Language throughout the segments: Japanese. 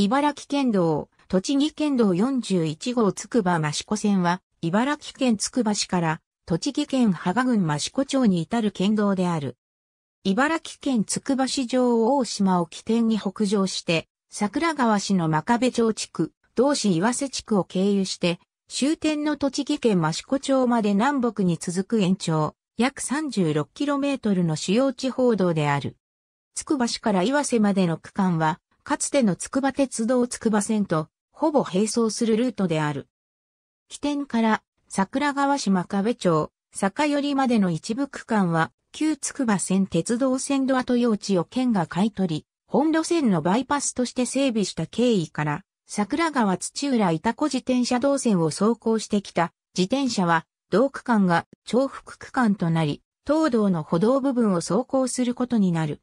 茨城県道、栃木県道41号つくば益子線は、茨城県つくば市から、栃木県芳賀郡益子町に至る県道である。茨城県つくば市上大島を起点に北上して、桜川市の真壁町地区、同市岩瀬地区を経由して、終点の栃木県益子町まで南北に続く延長、約 36km の主要地方道である。つくば市から岩瀬までの区間は、かつての筑波鉄道筑波線と、ほぼ並走するルートである。起点から桜川市真壁町、坂寄までの一部区間は、旧筑波線鉄道線路跡用地を県が買い取り、本路線のバイパスとして整備した経緯から、桜川土浦板子自転車道線を走行してきた自転車は、同区間が重複区間となり、東道の歩道部分を走行することになる。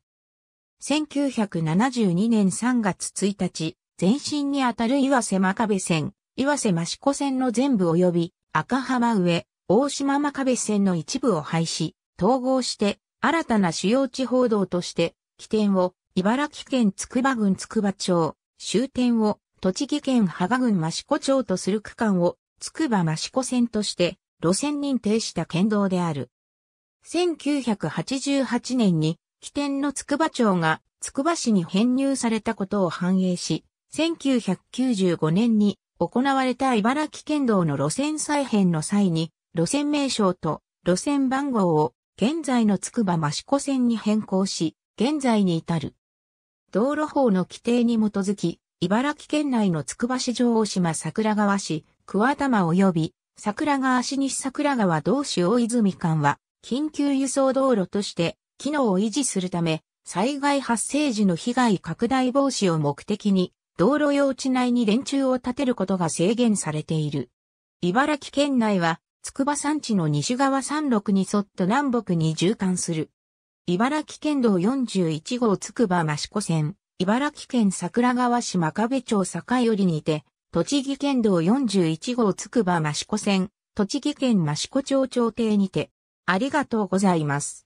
1972年3月1日、前身にあたる岩瀬真壁線、岩瀬益子線の全部及び赤浜上、大島真壁線の一部を廃止、統合して新たな主要地報道として起点を茨城県筑波郡筑波町、終点を栃木県芳賀郡益子町とする区間を筑波真益子線として路線認定した県道である。1988年に起点の筑波町が筑波市に編入されたことを反映し、1995年に行われた茨城県道の路線再編の際に、路線名称と路線番号を現在の筑波益子線に変更し、現在に至る。道路法の規定に基づき、茨城県内の筑波市上大島桜川市、桑玉及び桜川市西桜川同市大泉間は、緊急輸送道路として機能を維持するため、災害発生時の被害拡大防止を目的に、道路用地内に電柱を建てることが制限されている。茨城県内は、筑波山地の西側山麓に沿って南北に縦貫する。茨城県道41号筑波益子線、茨城県桜川市真壁町坂寄りにて、栃木県道41号筑波益子線、栃木県益子町町邸にて、ありがとうございます。